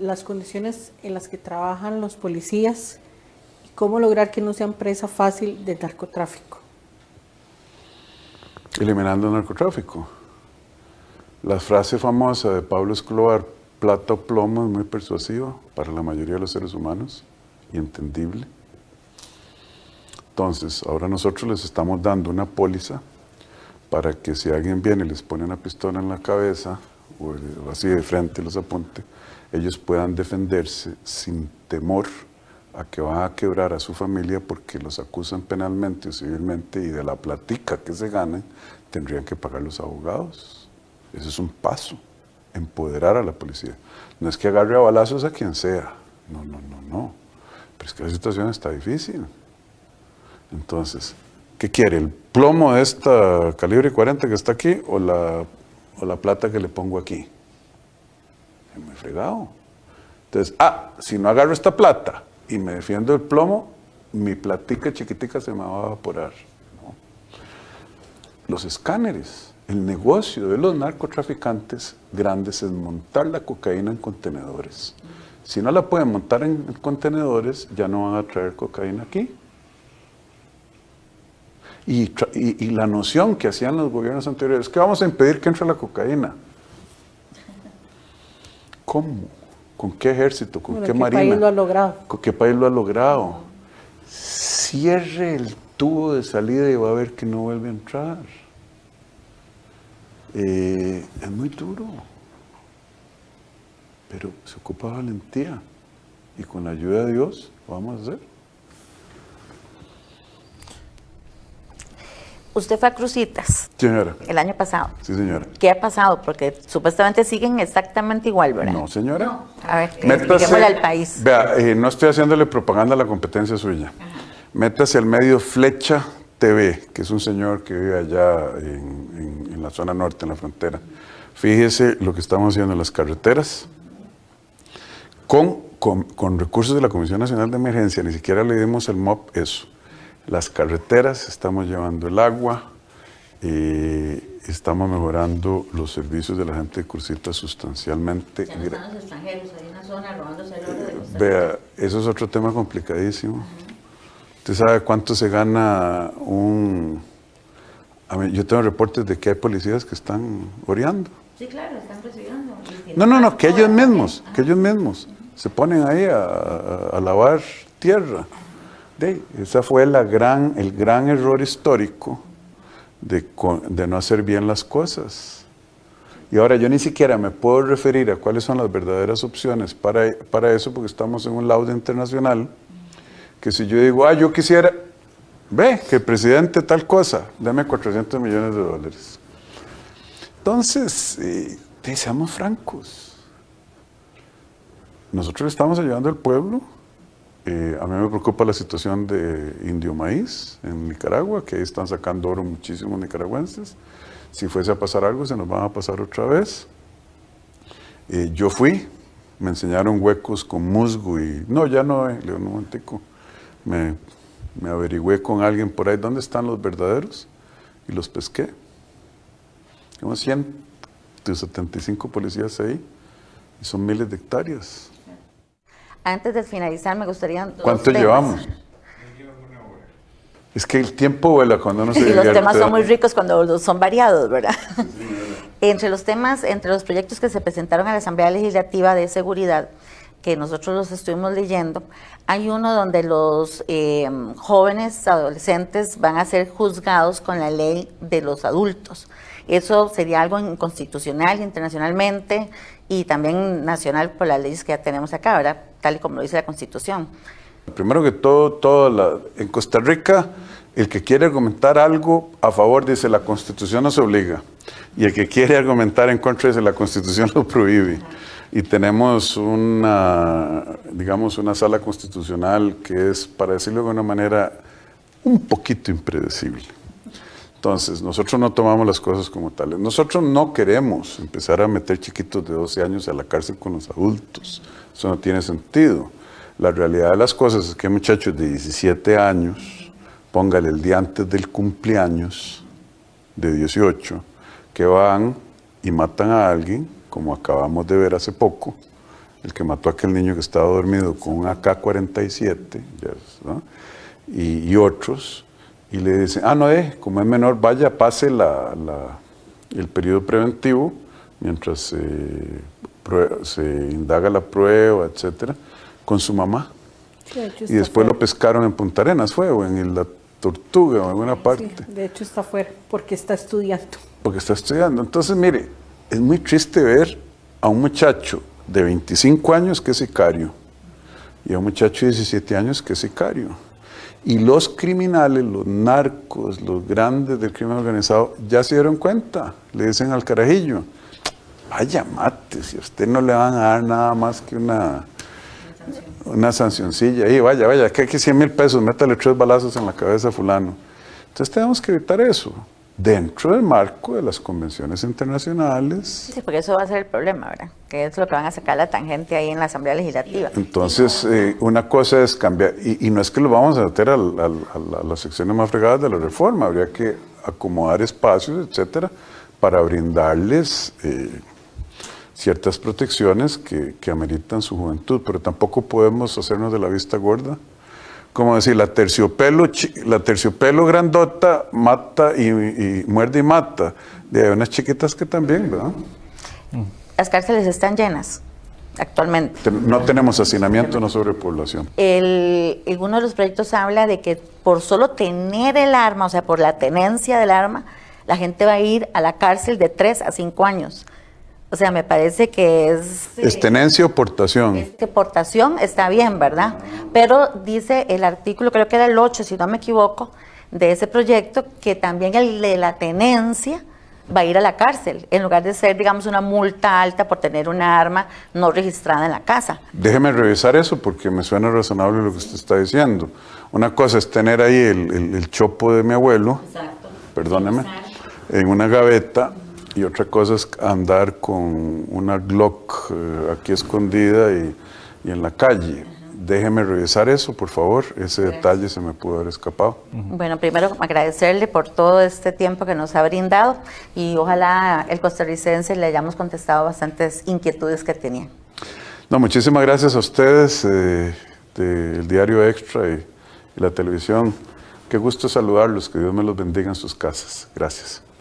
las condiciones en las que trabajan los policías y cómo lograr que no sean presa fácil de narcotráfico. Eliminando el narcotráfico. La frase famosa de Pablo Escobar, plata o plomo, es muy persuasiva para la mayoría de los seres humanos y entendible. Entonces, ahora nosotros les estamos dando una póliza para que si alguien viene y les pone una pistola en la cabeza o eh, así de frente los apunte, ellos puedan defenderse sin temor a que van a quebrar a su familia porque los acusan penalmente o civilmente y de la platica que se gane, tendrían que pagar los abogados. Ese es un paso, empoderar a la policía. No es que agarre a balazos a quien sea, no, no, no, no. Pero es que la situación está difícil. Entonces, ¿qué quiere? ¿El plomo de esta calibre 40 que está aquí o la, o la plata que le pongo aquí? es muy fregado. Entonces, ah, si no agarro esta plata y me defiendo el plomo, mi platica chiquitica se me va a evaporar. Los escáneres. El negocio de los narcotraficantes grandes es montar la cocaína en contenedores. Si no la pueden montar en contenedores, ya no van a traer cocaína aquí. Y, y la noción que hacían los gobiernos anteriores es que vamos a impedir que entre la cocaína. ¿Cómo? ¿Con qué ejército? ¿Con qué, marina? logrado? ¿Con qué país lo ha logrado? Cierre el tubo de salida y va a ver que no vuelve a entrar. Eh, es muy duro, pero se ocupa valentía y con la ayuda de Dios vamos a hacer. Usted fue a Crucitas. Señora. El año pasado. Sí, señora. ¿Qué ha pasado? Porque supuestamente siguen exactamente igual, ¿verdad? No, señora. A ver, expliquémosle al país. Vea, eh, no estoy haciéndole propaganda a la competencia suya. Métase al medio Flecha TV, que es un señor que vive allá en, la zona norte, en la frontera. Fíjese lo que estamos haciendo en las carreteras. Con, con, recursos de la Comisión Nacional de Emergencia, ni siquiera le dimos el MOP eso las carreteras, estamos llevando el agua, y estamos mejorando los servicios de la gente de Cursita sustancialmente. Ya no extranjeros, hay una zona robándose el de Vea, eso es otro tema complicadísimo. ¿Usted sabe cuánto se gana un... yo tengo reportes de que hay policías que están oreando. Sí, claro, están recibiendo. No, no, no, que ellos mismos, que ellos mismos se ponen ahí a lavar tierra de, esa fue el gran error histórico de, no hacer bien las cosas. Y ahora yo ni siquiera me puedo referir a cuáles son las verdaderas opciones para, eso, porque estamos en un laudo internacional, que si yo digo, ah, yo quisiera, ve, que el presidente tal cosa, dame 400 millones de dólares. Entonces, eh, seamos francos. Nosotros estamos ayudando al pueblo eh, a mí me preocupa la situación de Indio Maíz en Nicaragua, que ahí están sacando oro muchísimos nicaragüenses. Si fuese a pasar algo, se nos van a pasar otra vez. Eh, yo fui, me enseñaron huecos con musgo y... No, ya no, eh, le un Me, averigüé con alguien por ahí dónde están los verdaderos y los pesqué. y 175 policías ahí y son miles de hectáreas. Antes de finalizar, me gustaría... ¿Cuánto llevamos? Es que el tiempo vuela cuando uno se... Y los temas son muy ricos cuando son variados, ¿verdad? entre los temas, entre los proyectos que se presentaron a la Asamblea Legislativa de Seguridad, que nosotros los estuvimos leyendo, hay uno donde los eh, jóvenes adolescentes van a ser juzgados con la ley de los adultos. Eso sería algo inconstitucional internacionalmente y también nacional por las leyes que ya tenemos acá, ¿verdad? tal y como lo dice la Constitución. Primero que todo, en Costa Rica, el que quiere argumentar algo a favor dice la Constitución nos obliga y el que quiere argumentar en contra dice la Constitución lo prohíbe. Y tenemos una, digamos, una sala constitucional que es, para decirlo de una manera, un poquito impredecible. Entonces, nosotros no tomamos las cosas como tales. Nosotros no queremos empezar a meter chiquitos de 12 años a la cárcel con los adultos. Eso no tiene sentido. La realidad de las cosas es que muchachos de 17 años, póngale el día antes del cumpleaños de 18, que van y matan a alguien, como acabamos de ver hace poco, el que mató a aquel niño que estaba dormido con un AK-47, y, y otros, y le dicen, ah, no es, eh, como es menor, vaya, pase la, el periodo preventivo mientras se indaga la prueba, etcétera, con su mamá. y después lo pescaron en Punta Arenas, fue, o en la Tortuga o en alguna parte. Sí, de hecho está fuera, porque está estudiando. Porque está estudiando. Entonces, mire, es muy triste ver a un muchacho de 25 años que es sicario y a un muchacho de 17 años que es sicario. Y los criminales, los narcos, los grandes del crimen organizado, ya se dieron cuenta. Le dicen al carajillo, vaya mate, si a usted no le van a dar nada más que una, una sancioncilla. Y vaya, vaya, que 100 mil pesos, métale tres balazos en la cabeza a fulano. Entonces tenemos que evitar eso dentro del marco de las convenciones internacionales. Sí, porque eso va a ser el problema, ¿verdad? Que es lo que van a sacar la tangente ahí en la Asamblea Legislativa. Entonces, eh, una cosa es cambiar, y, no es que lo vamos a meter a las secciones más fregadas de la reforma, habría que acomodar espacios, etcétera, para brindarles eh, ciertas protecciones que, que ameritan su juventud, pero tampoco podemos hacernos de la vista gorda como decir, la terciopelo, la terciopelo grandota mata y, muerde y mata. De hay unas chiquitas que también, ¿verdad? Mm. Las cárceles están llenas actualmente. No tenemos hacinamiento, no sobrepoblación. El, uno de los proyectos habla de que por solo tener el arma, o sea, por la tenencia del arma, la gente va a ir a la cárcel de 3 a 5 años. O sea, me parece que es... ¿Es tenencia o portación? Es que portación está bien, ¿verdad? Pero dice el artículo, creo que era el 8, si no me equivoco, de ese proyecto, que también el de la tenencia va a ir a la cárcel, en lugar de ser, digamos, una multa alta por tener una arma no registrada en la casa. Déjeme revisar eso porque me suena razonable lo que usted está diciendo. Una cosa es tener ahí el, chopo de mi abuelo, perdóneme, en una gaveta y otra cosa es andar con una Glock eh, aquí escondida y, en la calle. Déjeme revisar eso, por favor. Ese detalle se me pudo haber escapado. Bueno, primero agradecerle por todo este tiempo que nos ha brindado y ojalá el costarricense le hayamos contestado bastantes inquietudes que tenía. No, muchísimas gracias a ustedes eh, del Diario Extra y, la televisión. Qué gusto saludarlos, que Dios me los bendiga en sus casas. Gracias.